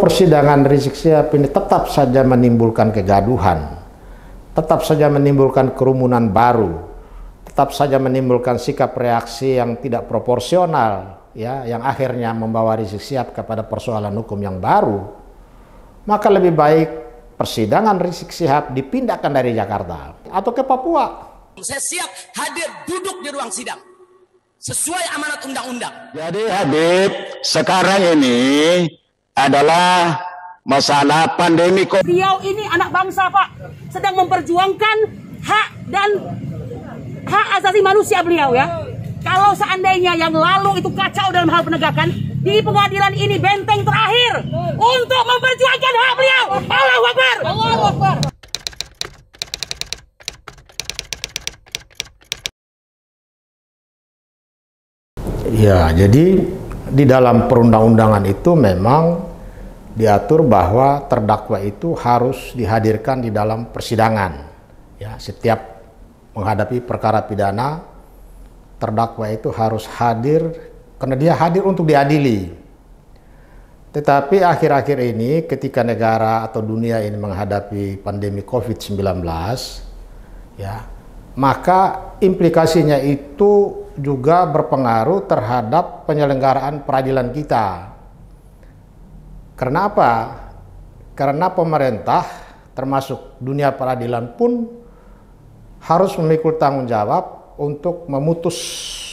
persidangan Rizik Sihab ini tetap saja menimbulkan kegaduhan, tetap saja menimbulkan kerumunan baru, tetap saja menimbulkan sikap reaksi yang tidak proporsional, ya, yang akhirnya membawa Rizik Sihab kepada persoalan hukum yang baru, maka lebih baik persidangan Rizik Sihab dipindahkan dari Jakarta atau ke Papua. Saya siap hadir duduk di ruang sidang sesuai amanat undang-undang. Jadi Habib, sekarang ini adalah masalah pandemi COVID. Riau ini anak bangsa Pak, sedang memperjuangkan hak dan hak asasi manusia beliau ya. Kalau seandainya yang lalu itu kacau dalam hal penegakan, di pengadilan ini benteng terakhir untuk memperjuangkan hak beliau. Allah wabar Allah Ya, jadi di dalam perundang-undangan itu memang diatur bahwa terdakwa itu harus dihadirkan di dalam persidangan. Ya, setiap menghadapi perkara pidana, terdakwa itu harus hadir karena dia hadir untuk diadili. Tetapi akhir-akhir ini ketika negara atau dunia ini menghadapi pandemi COVID-19, ya, maka implikasinya itu juga berpengaruh terhadap penyelenggaraan peradilan kita. Karena apa? Karena pemerintah termasuk dunia peradilan pun harus memikul tanggung jawab untuk memutus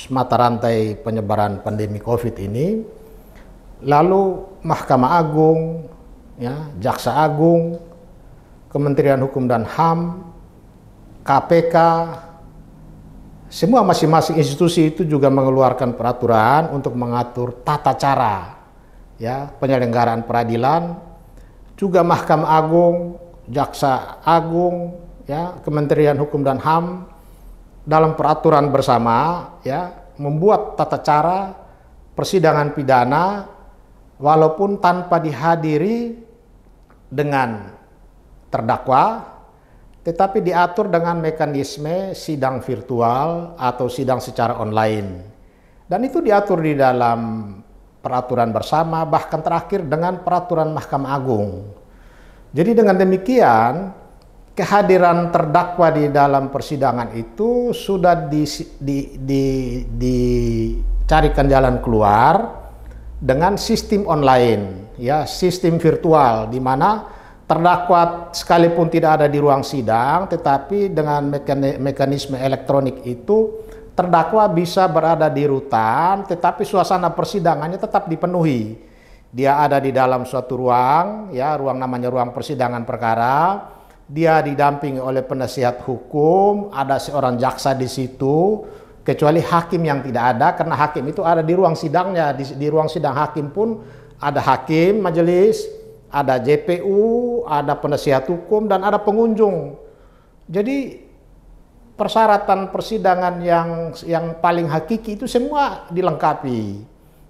mata rantai penyebaran pandemi Covid ini. Lalu Mahkamah Agung, ya, Jaksa Agung, Kementerian Hukum dan HAM, KPK, semua masing-masing institusi itu juga mengeluarkan peraturan untuk mengatur tata cara ya penyelenggaraan peradilan, juga Mahkamah Agung, Jaksa Agung, ya Kementerian Hukum dan HAM dalam peraturan bersama ya membuat tata cara persidangan pidana walaupun tanpa dihadiri dengan terdakwa tetapi diatur dengan mekanisme sidang virtual atau sidang secara online. Dan itu diatur di dalam peraturan bersama, bahkan terakhir dengan peraturan Mahkamah Agung. Jadi dengan demikian, kehadiran terdakwa di dalam persidangan itu sudah di, di, di, dicarikan jalan keluar dengan sistem online, ya sistem virtual, di mana terdakwa sekalipun tidak ada di ruang sidang, tetapi dengan mekanisme elektronik itu terdakwa bisa berada di rutan, tetapi suasana persidangannya tetap dipenuhi. Dia ada di dalam suatu ruang, ya ruang namanya ruang persidangan perkara. Dia didampingi oleh penasihat hukum, ada seorang jaksa di situ, kecuali hakim yang tidak ada, karena hakim itu ada di ruang sidangnya. Di, di ruang sidang hakim pun ada hakim majelis, ada JPU, ada penasihat hukum, dan ada pengunjung. Jadi persyaratan persidangan yang yang paling hakiki itu semua dilengkapi,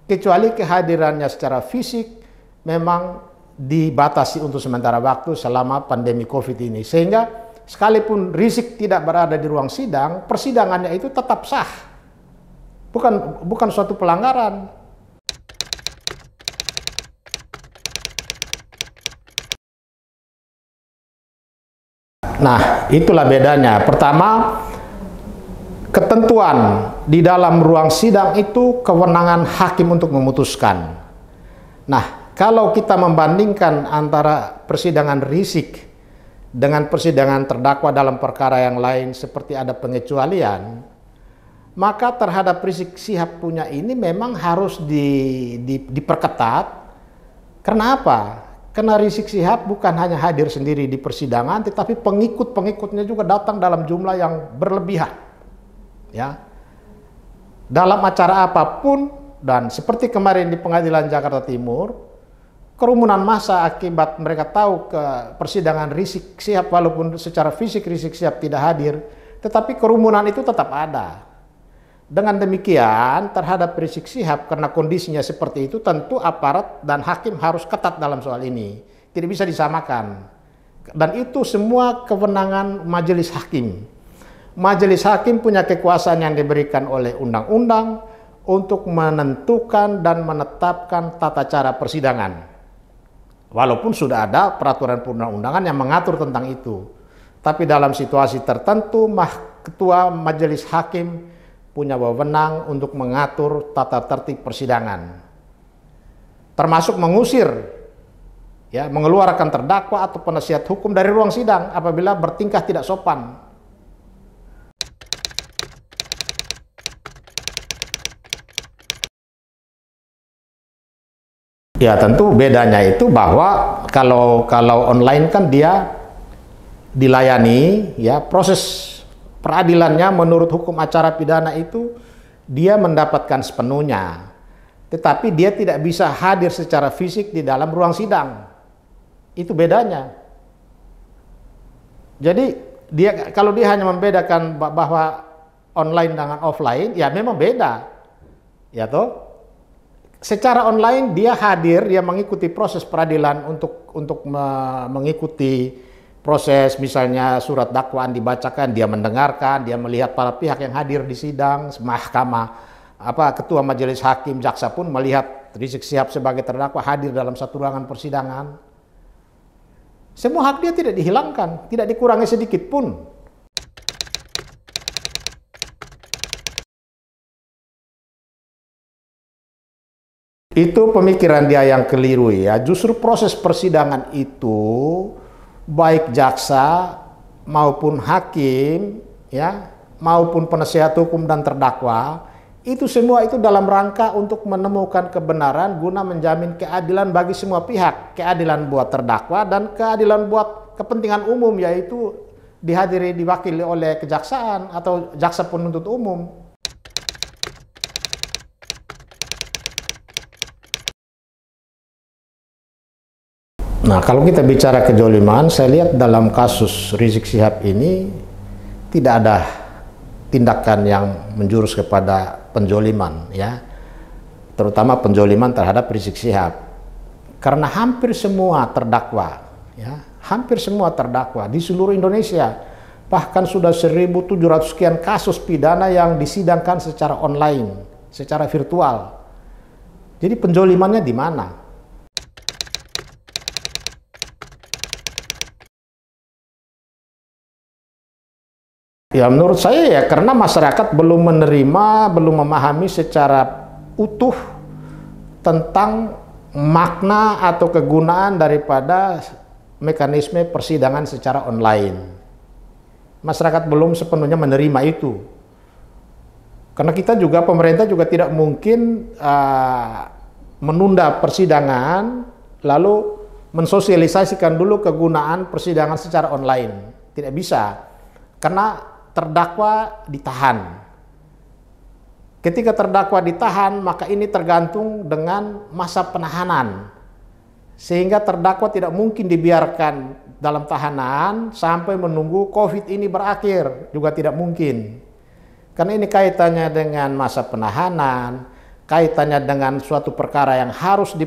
kecuali kehadirannya secara fisik memang dibatasi untuk sementara waktu selama pandemi COVID ini. Sehingga sekalipun Rizik tidak berada di ruang sidang, persidangannya itu tetap sah. Bukan bukan suatu pelanggaran. Nah, itulah bedanya. Pertama, ketentuan di dalam ruang sidang itu kewenangan hakim untuk memutuskan. Nah, kalau kita membandingkan antara persidangan risik dengan persidangan terdakwa dalam perkara yang lain seperti ada pengecualian, maka terhadap risik Sihab punya ini memang harus di, di, diperketat. Kenapa? Karena Rizik Sihab bukan hanya hadir sendiri di persidangan, tetapi pengikut-pengikutnya juga datang dalam jumlah yang berlebihan. Ya, dalam acara apapun dan seperti kemarin di Pengadilan Jakarta Timur, kerumunan massa akibat mereka tahu ke persidangan Rizik Sihab walaupun secara fisik Rizik Sihab tidak hadir, tetapi kerumunan itu tetap ada. Dengan demikian, terhadap Rizik Sihab karena kondisinya seperti itu, tentu aparat dan hakim harus ketat dalam soal ini. Tidak bisa disamakan. Dan itu semua kewenangan majelis hakim. Majelis hakim punya kekuasaan yang diberikan oleh undang-undang untuk menentukan dan menetapkan tata cara persidangan. Walaupun sudah ada peraturan perundang-undangan yang mengatur tentang itu. Tapi dalam situasi tertentu, mah ketua majelis hakim punya wewenang untuk mengatur tata tertib persidangan. Termasuk mengusir ya, mengeluarkan terdakwa atau penasihat hukum dari ruang sidang apabila bertingkah tidak sopan. Ya tentu bedanya itu bahwa kalau kalau online kan dia dilayani ya proses peradilannya menurut hukum acara pidana itu dia mendapatkan sepenuhnya. Tetapi dia tidak bisa hadir secara fisik di dalam ruang sidang. Itu bedanya. Jadi dia kalau dia hanya membedakan bahwa online dengan offline, ya memang beda. Ya toh? Secara online dia hadir, dia mengikuti proses peradilan untuk untuk mengikuti proses misalnya surat dakwaan dibacakan, dia mendengarkan, dia melihat para pihak yang hadir di sidang, mahkamah apa ketua majelis hakim jaksa pun melihat Rizik Sihab sebagai terdakwa hadir dalam satu ruangan persidangan. Semua hak dia tidak dihilangkan, tidak dikurangi sedikit pun. Itu pemikiran dia yang keliru ya. Justru proses persidangan itu baik jaksa maupun hakim ya maupun penasihat hukum dan terdakwa itu semua itu dalam rangka untuk menemukan kebenaran guna menjamin keadilan bagi semua pihak, keadilan buat terdakwa dan keadilan buat kepentingan umum yaitu dihadiri diwakili oleh kejaksaan atau jaksa penuntut umum. Nah, kalau kita bicara kejoliman, saya lihat dalam kasus Rizik Sihab ini tidak ada tindakan yang menjurus kepada penjoliman, ya, terutama penjoliman terhadap Rizik Sihab, karena hampir semua terdakwa, ya, hampir semua terdakwa di seluruh Indonesia, bahkan sudah 1.700 sekian kasus pidana yang disidangkan secara online, secara virtual. Jadi penjolimannya di mana? Ya menurut saya ya karena masyarakat belum menerima, belum memahami secara utuh tentang makna atau kegunaan daripada mekanisme persidangan secara online. Masyarakat belum sepenuhnya menerima itu. Karena kita juga pemerintah juga tidak mungkin uh, menunda persidangan lalu mensosialisasikan dulu kegunaan persidangan secara online. Tidak bisa. Karena terdakwa ditahan. Ketika terdakwa ditahan, maka ini tergantung dengan masa penahanan. Sehingga terdakwa tidak mungkin dibiarkan dalam tahanan sampai menunggu COVID ini berakhir, juga tidak mungkin. Karena ini kaitannya dengan masa penahanan, kaitannya dengan suatu perkara yang harus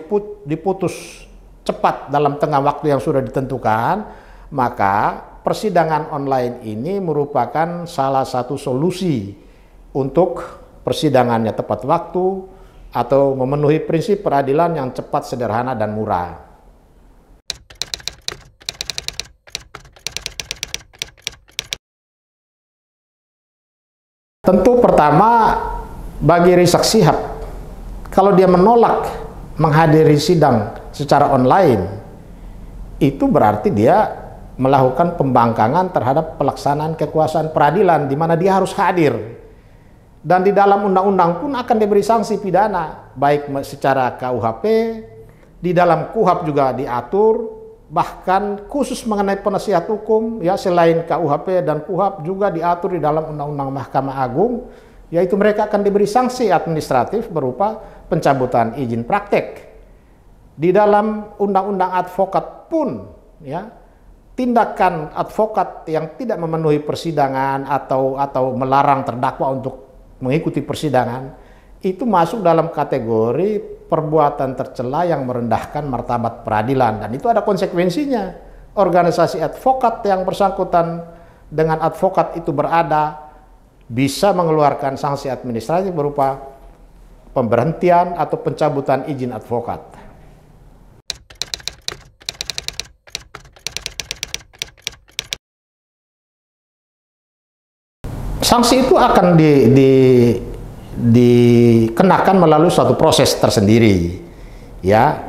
diputus cepat dalam tengah waktu yang sudah ditentukan, maka persidangan online ini merupakan salah satu solusi untuk persidangannya tepat waktu atau memenuhi prinsip peradilan yang cepat, sederhana, dan murah. Tentu pertama bagi Rizak Sihab, kalau dia menolak menghadiri sidang secara online, itu berarti dia melakukan pembangkangan terhadap pelaksanaan kekuasaan peradilan di mana dia harus hadir. Dan di dalam undang-undang pun akan diberi sanksi pidana baik secara KUHP, di dalam KUHAP juga diatur bahkan khusus mengenai penasihat hukum ya selain KUHP dan KUHAP juga diatur di dalam undang-undang Mahkamah Agung yaitu mereka akan diberi sanksi administratif berupa pencabutan izin praktek. Di dalam undang-undang advokat pun ya tindakan advokat yang tidak memenuhi persidangan atau atau melarang terdakwa untuk mengikuti persidangan itu masuk dalam kategori perbuatan tercela yang merendahkan martabat peradilan dan itu ada konsekuensinya. Organisasi advokat yang bersangkutan dengan advokat itu berada bisa mengeluarkan sanksi administrasi berupa pemberhentian atau pencabutan izin advokat. sanksi itu akan di, di, dikenakan melalui suatu proses tersendiri. Ya,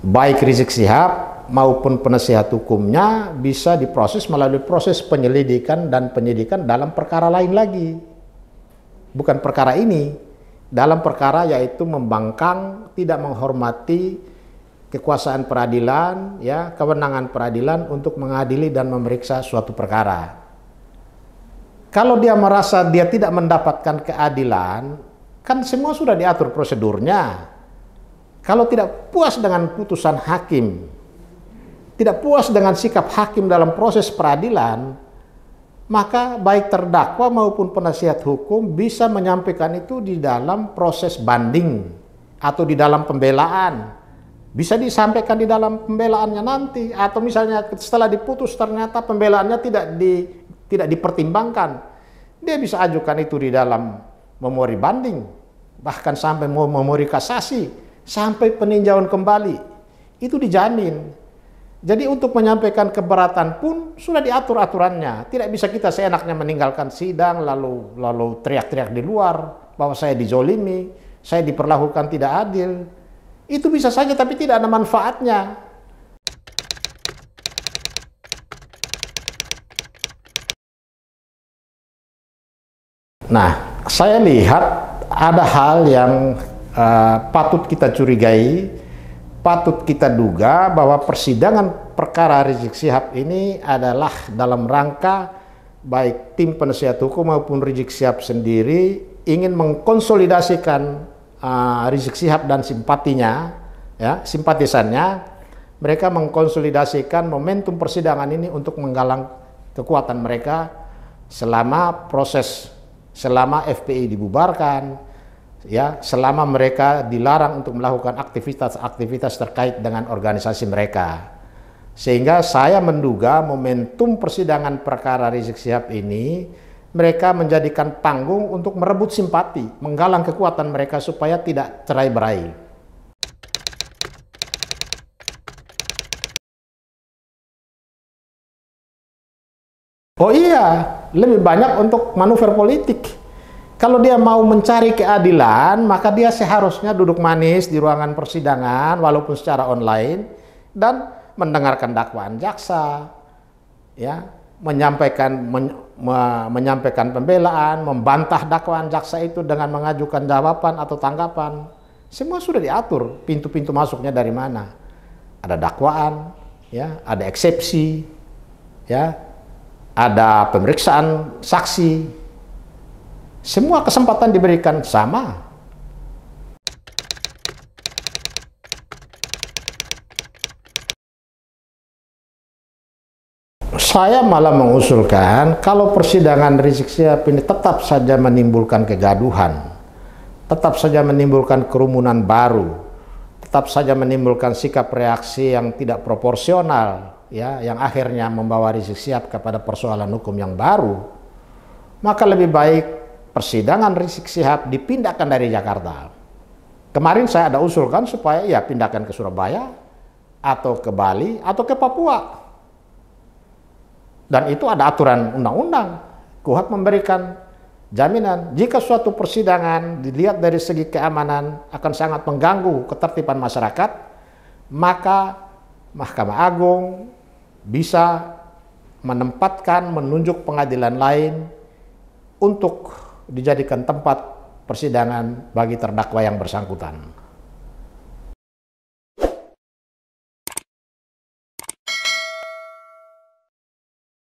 baik Rizik Sihab maupun penasihat hukumnya bisa diproses melalui proses penyelidikan dan penyidikan dalam perkara lain lagi. Bukan perkara ini, dalam perkara yaitu membangkang, tidak menghormati kekuasaan peradilan, ya, kewenangan peradilan untuk mengadili dan memeriksa suatu perkara. Kalau dia merasa dia tidak mendapatkan keadilan, kan semua sudah diatur prosedurnya. Kalau tidak puas dengan putusan hakim, tidak puas dengan sikap hakim dalam proses peradilan, maka baik terdakwa maupun penasihat hukum bisa menyampaikan itu di dalam proses banding atau di dalam pembelaan. Bisa disampaikan di dalam pembelaannya nanti atau misalnya setelah diputus ternyata pembelaannya tidak di tidak dipertimbangkan. Dia bisa ajukan itu di dalam memori banding, bahkan sampai memori kasasi, sampai peninjauan kembali. Itu dijamin. Jadi untuk menyampaikan keberatan pun sudah diatur aturannya. Tidak bisa kita seenaknya meninggalkan sidang lalu lalu teriak-teriak di luar bahwa saya dizolimi, saya diperlakukan tidak adil. Itu bisa saja tapi tidak ada manfaatnya. Nah, saya lihat ada hal yang uh, patut kita curigai, patut kita duga bahwa persidangan perkara Rizik Sihab ini adalah dalam rangka baik tim penasihat hukum maupun Rizik Sihab sendiri ingin mengkonsolidasikan uh, Rizik Sihab dan simpatinya, ya, simpatisannya, mereka mengkonsolidasikan momentum persidangan ini untuk menggalang kekuatan mereka selama proses selama FPI dibubarkan, ya, selama mereka dilarang untuk melakukan aktivitas-aktivitas terkait dengan organisasi mereka. Sehingga saya menduga momentum persidangan perkara Rizik Sihab ini mereka menjadikan panggung untuk merebut simpati, menggalang kekuatan mereka supaya tidak cerai-berai. Oh iya, lebih banyak untuk manuver politik. Kalau dia mau mencari keadilan, maka dia seharusnya duduk manis di ruangan persidangan walaupun secara online dan mendengarkan dakwaan jaksa. Ya, menyampaikan men, me, menyampaikan pembelaan, membantah dakwaan jaksa itu dengan mengajukan jawaban atau tanggapan. Semua sudah diatur pintu-pintu masuknya dari mana. Ada dakwaan, ya, ada eksepsi, ya, ada pemeriksaan saksi, semua kesempatan diberikan sama. Saya malah mengusulkan kalau persidangan Rizik Sihab ini tetap saja menimbulkan kegaduhan, tetap saja menimbulkan kerumunan baru, tetap saja menimbulkan sikap reaksi yang tidak proporsional, ya yang akhirnya membawa Rizik Sihab kepada persoalan hukum yang baru, maka lebih baik persidangan Rizik Sihab dipindahkan dari Jakarta. Kemarin saya ada usulkan supaya ya pindahkan ke Surabaya atau ke Bali atau ke Papua. Dan itu ada aturan undang-undang. Kuhap memberikan jaminan jika suatu persidangan dilihat dari segi keamanan akan sangat mengganggu ketertiban masyarakat, maka Mahkamah Agung bisa menempatkan, menunjuk pengadilan lain untuk dijadikan tempat persidangan bagi terdakwa yang bersangkutan.